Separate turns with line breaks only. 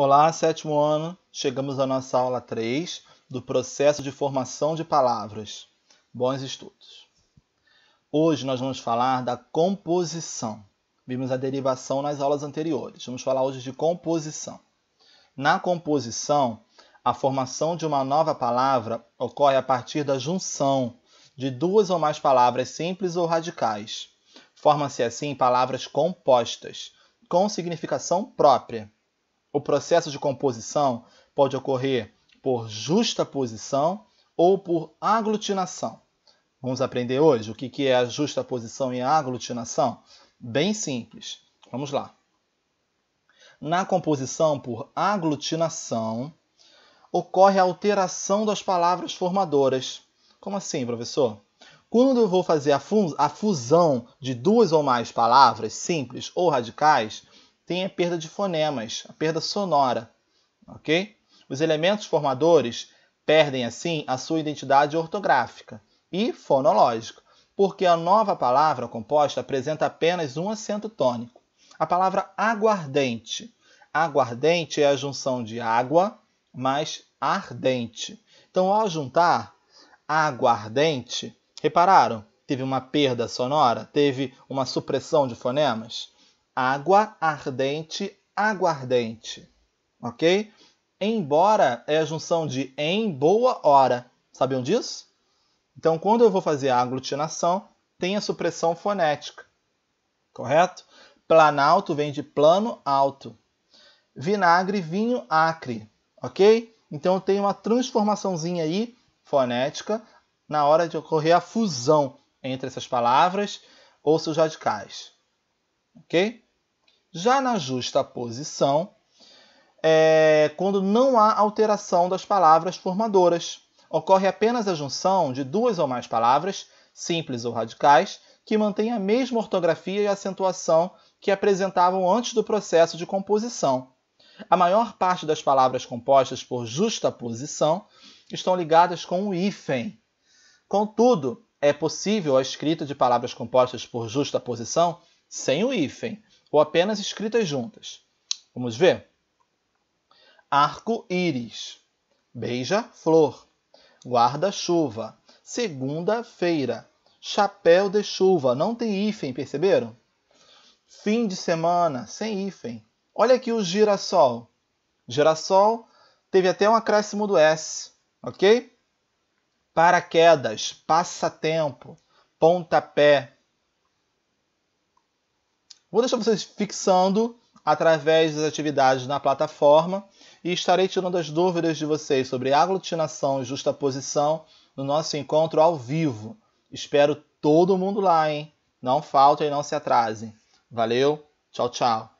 Olá, sétimo ano. Chegamos à nossa aula 3 do processo de formação de palavras. Bons estudos. Hoje nós vamos falar da composição. Vimos a derivação nas aulas anteriores. Vamos falar hoje de composição. Na composição, a formação de uma nova palavra ocorre a partir da junção de duas ou mais palavras simples ou radicais. Formam-se assim palavras compostas, com significação própria o processo de composição pode ocorrer por justaposição ou por aglutinação. Vamos aprender hoje o que é a justaposição e a aglutinação? Bem simples. Vamos lá. Na composição por aglutinação, ocorre a alteração das palavras formadoras. Como assim, professor? Quando eu vou fazer a, fusão de duas ou mais palavras simples ou radicais, tem a perda de fonemas, a perda sonora, ok? Os elementos formadores perdem, assim, a sua identidade ortográfica e fonológica, porque a nova palavra composta apresenta apenas um acento tônico. A palavra aguardente. Aguardente é a junção de água mais ardente. Então, ao juntar aguardente, repararam? Teve uma perda sonora, teve uma supressão de fonemas água ardente, aguardente, ok? Embora é a junção de em boa hora, sabiam disso? Então, quando eu vou fazer a aglutinação, tem a supressão fonética, correto? Planalto vem de plano alto. Vinagre, vinho acre, ok? Então tem uma transformaçãozinha aí fonética na hora de ocorrer a fusão entre essas palavras ou seus radicais, ok? Já na justa posição, é quando não há alteração das palavras formadoras. Ocorre apenas a junção de duas ou mais palavras, simples ou radicais, que mantêm a mesma ortografia e acentuação que apresentavam antes do processo de composição. A maior parte das palavras compostas por justaposição estão ligadas com o hífen. Contudo, é possível a escrita de palavras compostas por justaposição sem o hífen, ou apenas escritas juntas. Vamos ver? Arco-íris, beija-flor, guarda-chuva, segunda-feira, chapéu de chuva, não tem hífen, perceberam? Fim de semana, sem hífen. Olha aqui o girassol. Girassol teve até um acréscimo do S, ok? Paraquedas, passatempo, pontapé, Vou deixar vocês fixando através das atividades na plataforma e estarei tirando as dúvidas de vocês sobre aglutinação e justaposição no nosso encontro ao vivo. Espero todo mundo lá, hein? Não faltem, não se atrasem. Valeu, tchau, tchau.